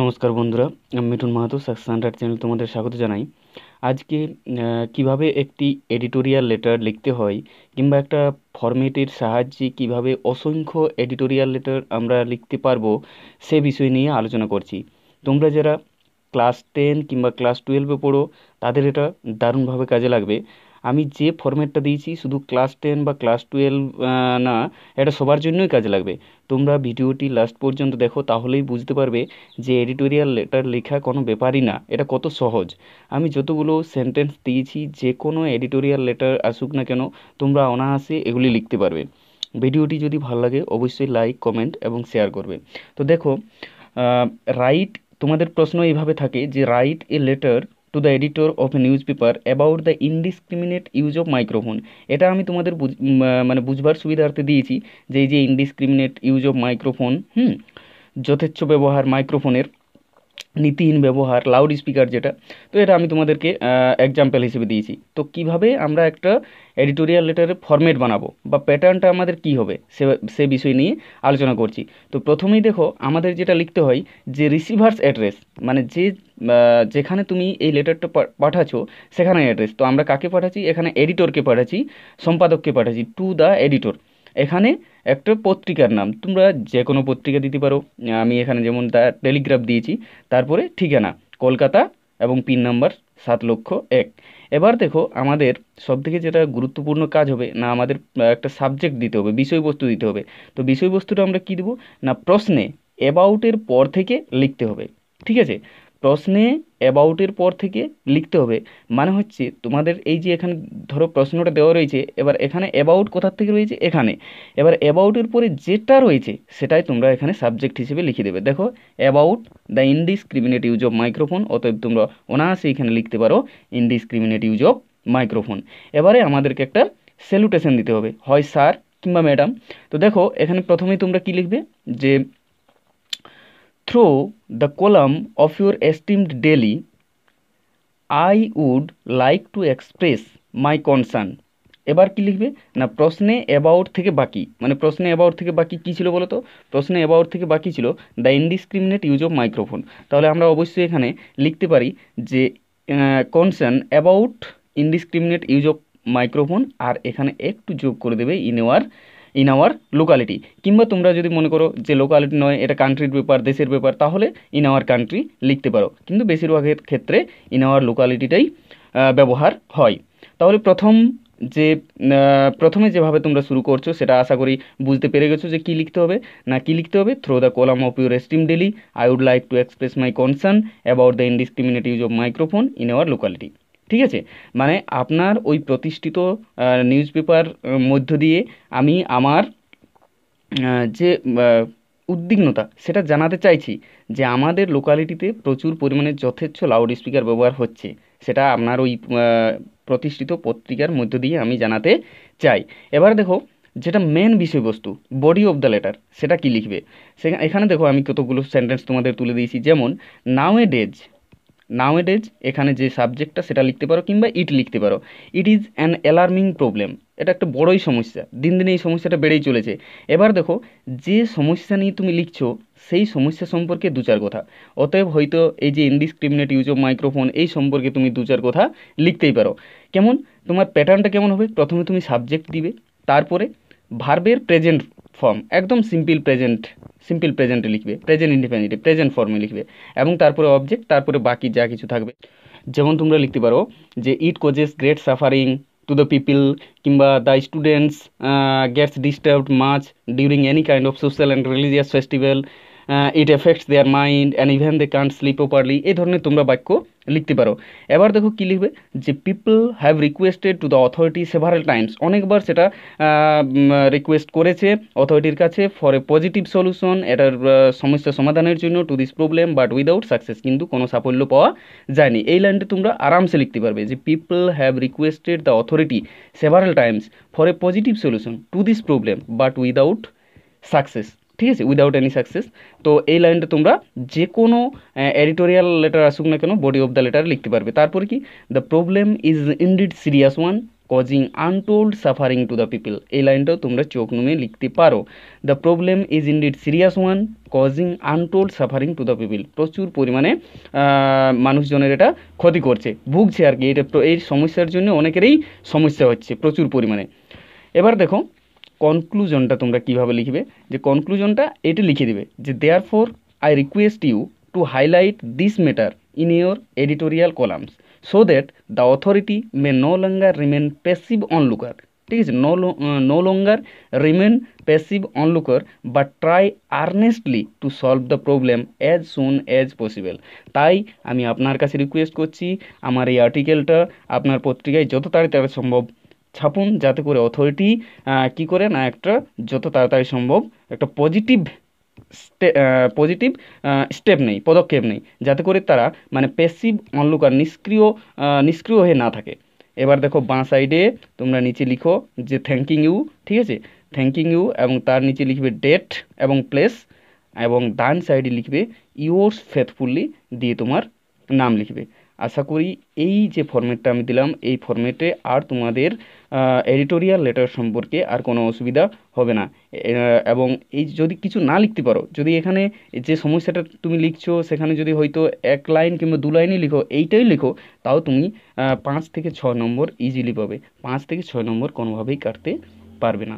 নমস্কার বন্ধুরা আমি Mithun Mahato success hundred channel তোমাদের স্বাগত জানাই আজকে কিভাবে একটি এডিটোরিয়াল লেটার লিখতে হয় কিংবা একটা ফর্মেটের সাহায্যে কিভাবে অসংখ্য এডিটোরিয়াল লেটার আমরা লিখতে পারবো সে বিষয় নিয়ে আলোচনা করছি তোমরা যারা ক্লাস টেন কিংবা ক্লাস টুয়েলভে পড়ো তাদের এটা দারুণভাবে কাজে লাগবে আমি যে ফর্ম্যাটটা দিয়েছি শুধু ক্লাস টেন বা ক্লাস টুয়েলভ না এটা সবার জন্যই কাজে লাগবে তোমরা ভিডিওটি লাস্ট পর্যন্ত দেখো তাহলেই বুঝতে পারবে যে এডিটোরিয়াল লেটার লেখা কোনো ব্যাপারই না এটা কত সহজ আমি যতগুলো সেন্টেন্স দিয়েছি যে কোনো এডিটোরিয়াল লেটার আসুক না কেন তোমরা অনায়াসে এগুলি লিখতে পারবে ভিডিওটি যদি ভালো লাগে অবশ্যই লাইক কমেন্ট এবং শেয়ার করবে তো দেখো রাইট তোমাদের প্রশ্ন এইভাবে থাকে যে write a letter to the editor of a newspaper about the indiscriminate use of microphone এটা আমি তোমাদের মানে বুঝবার সুবিধার্থে দিয়েছি যে এই যে indiscriminate use of microphone hmm যথেচ্ছ ব্যবহার মাইক্রোফোনের নীতিহীন ব্যবহার লাউড স্পিকার যেটা তো এটা আমি তোমাদেরকে এক্সাম্পল হিসেবে দিয়েছি তো কিভাবে আমরা একটা এডিটোরিয়াল লেটারের ফর্ম্যাট বানাবো বা প্যাটার্নটা আমাদের কি হবে সে সে বিষয় নিয়ে আলোচনা করছি তো প্রথমেই দেখো আমাদের যেটা লিখতে হয় যে রিসিভার্স অ্যাড্রেস মানে যে যেখানে তুমি এই লেটারটা পাঠাচ্ছ সেখানে অ্যাড্রেস তো আমরা কাকে পাঠাচ্ছি এখানে এডিটরকে পাঠাচ্ছি সম্পাদককে পাঠাচ্ছি টু দ্য এডিটর এখানে একটা পত্রিকার নাম তোমরা যে কোনো পত্রিকা দিতে পারো আমি এখানে যেমন তার টেলিগ্রাফ দিয়েছি তারপরে ঠিকানা কলকাতা এবং পিন নাম্বার সাত লক্ষ এক এবার দেখো আমাদের সবথেকে যেটা গুরুত্বপূর্ণ কাজ হবে না আমাদের একটা সাবজেক্ট দিতে হবে বিষয়বস্তু দিতে হবে তো বিষয়বস্তুটা আমরা কী দেবো না প্রশ্নে অ্যাবাউটের পর থেকে লিখতে হবে ঠিক আছে প্রশ্নে অ্যাবাউটের পর থেকে লিখতে হবে মানে হচ্ছে তোমাদের এই যে এখানে ধরো প্রশ্নটা দেওয়া রয়েছে এবার এখানে অ্যাবাউট কোথার থেকে রয়েছে এখানে এবার অ্যাবাউটের পরে যেটা রয়েছে সেটাই তোমরা এখানে সাবজেক্ট হিসেবে লিখে দেবে দেখো about the indiscriminate use of microphone অতএব তোমরা অনায়াসে এখানে লিখতে পারো ইনডিসক্রিমিনেট ইউজ অফ মাইক্রোফোন এবারে আমাদেরকে একটা স্যালুটেশন দিতে হবে হয় স্যার কিংবা ম্যাডাম তো দেখো এখানে প্রথমেই তোমরা কি লিখবে যে through the column of your esteemed daily I would like to express my concern এবার কি লিখবে না প্রশ্নে অ্যাবাউট থেকে বাকি মানে প্রশ্নে অ্যাবাউট থেকে বাকি কী ছিল বলো তো প্রশ্নে অ্যাবাউট থেকে বাকি ছিল the indiscriminate use of microphone তাহলে আমরা অবশ্যই এখানে লিখতে পারি যে concern about indiscriminate use of microphone আর এখানে একটু যোগ করে দেবে ইন ইন আওয়ার লোকালিটি কিংবা তোমরা যদি মনে করো যে লোকালিটি নয় এটা কান্ট্রির ব্যাপার দেশের ব্যাপার তাহলে ইন আওয়ার কান্ট্রি লিখতে পারো কিন্তু বেশিরভাগের ক্ষেত্রে ইন আওয়ার লোকালিটিটাই ব্যবহার হয় তাহলে প্রথম যে প্রথমে যেভাবে তোমরা শুরু করছো সেটা আশা করি বুঝতে পেরে গেছো যে কী লিখতে হবে না কী লিখতে হবে through the column of your esteem daily I would like to express my concern about the indiscriminative of microphone in our locality ঠিক আছে মানে আপনার ওই প্রতিষ্ঠিত নিউজ পেপার মধ্য দিয়ে আমি আমার যে উদ্বিগ্নতা সেটা জানাতে চাইছি যে আমাদের লোকালিটিতে প্রচুর পরিমাণে যথেচ্ছ লাউড স্পিকার ব্যবহার হচ্ছে সেটা আপনার ওই প্রতিষ্ঠিত পত্রিকার মধ্য দিয়ে আমি জানাতে চাই এবার দেখো যেটা মেন বিষয়বস্তু বডি অফ দ্য লেটার সেটা কি লিখবে সে এখানে দেখো আমি কতগুলো সেন্টেন্স তোমাদের তুলে দিয়েছি যেমন নাও এ ডেজ নাও এডেজ এখানে যে সাবজেক্টটা সেটা লিখতে পারো কিংবা ইট লিখতে পারো it is an alarming problem এটা একটা বড়ই সমস্যা দিন দিন এই সমস্যাটা বেড়েই চলেছে এবার দেখো যে সমস্যা নিয়ে তুমি লিখছো সেই সমস্যা সম্পর্কে দু চার কথা অতএব হয়তো এই যে ইনডিসক্রিমিনেট ইউজ অফ মাইক্রোফোন এই সম্পর্কে তুমি দু চার কথা লিখতেই পারো কেমন তোমার প্যাটার্নটা কেমন হবে প্রথমে তুমি সাবজেক্ট দিবে তারপরে ভার্বের প্রেজেন্ট ফর্ম একদম সিম্পল প্রেজেন্ট সিম্পল প্রেজেন্টে লিখবে প্রেজেন্ট ইন্ডিপেন্ডেন্ট প্রেজেন্ট ফর্মে লিখবে এবং তারপরে অবজেক্ট তারপরে বাকি যা কিছু থাকবে যেমন তোমরা লিখতে পারো যে it causes great suffering to the people কিংবা the students gets disturbed much during any kind of social and religious festival it affects their mind and even they can't sleep properly এই ধরনের তোমরা বাক্য লিখতে পারো এবার দেখো কী লিখবে যে people have requested to the authority several times অনেকবার সেটা রিকোয়েস্ট করেছে অথরিটির কাছে ফর এ পজিটিভ সলিউশন এটার সমস্যা সমাধানের জন্য to this problem but without success কিন্তু কোনো সাফল্য পাওয়া যায়নি এই লাইনটা তোমরা আরামসে লিখতে পারবে যে people have requested the authority several times for a positive solution to this problem but without success ঠিক আছে উইদাউট এনি সাকসেস তো এই লাইনটা তোমরা যে কোনো এডিটোরিয়াল লেটার আসুক না কেন বডি অফ দ্য লেটার লিখতে পারবে তারপর কি the problem is indeed serious one causing untold suffering to the people এই লাইনটাও তোমরা চোখ নুমে লিখতে পারো the problem is indeed serious one causing untold suffering to the people প্রচুর পরিমাণে মানুষজনের এটা ক্ষতি করছে ভুগছে আর কি এটা এই সমস্যার জন্য অনেকেরই সমস্যা হচ্ছে প্রচুর পরিমাণে এবার দেখো কনক্লুজনটা তোমরা কিভাবে লিখবে যে কনক্লুজনটা এটি লিখে দিবে যে therefore I request you to highlight this matter in your editorial columns so that the authority may no longer remain passive onlooker ঠিক আছে no no longer remain passive onlooker but try earnestly to solve the problem as soon as possible তাই আমি আপনার কাছে request করছি আমার এই আর্টিকেলটা আপনার পত্রিকায় যত তাড়াতাড়ি সম্ভব ছাপুন যাতে করে অথরিটি কি করে না একটা যত তাড়াতাড়ি সম্ভব একটা পজিটিভ পজিটিভ স্টেপ নেই পদক্ষেপ নেই যাতে করে তারা মানে পেসিভ অনলুকার নিষ্ক্রিয় নিষ্ক্রিয় হয়ে না থাকে এবার দেখো বাঁ সাইডে তোমরা নিচে লিখো যে থ্যাংকিং ইউ ঠিক আছে থ্যাংকিং ইউ এবং তার নিচে লিখবে ডেট এবং প্লেস এবং ডান সাইডে লিখবে ইয়োর্স ফেথফুললি দিয়ে তোমার নাম লিখবে আশা করি এই যে ফর্মেটটা আমি দিলাম এই ফর্মেটে আর তোমাদের এডিটোরিয়াল লেটার সম্পর্কে আর কোনো অসুবিধা হবে না এবং এই যদি কিছু না লিখতে পারো যদি এখানে যে সমস্যাটা তুমি লিখছো সেখানে যদি হয়তো এক লাইন কিংবা দু লাইনই লিখো এইটাই লিখো তাও তুমি পাঁচ থেকে ছয় নম্বর ইজিলি পাবে পাঁচ থেকে ছয় নম্বর কোনোভাবেই কাটতে পারবে না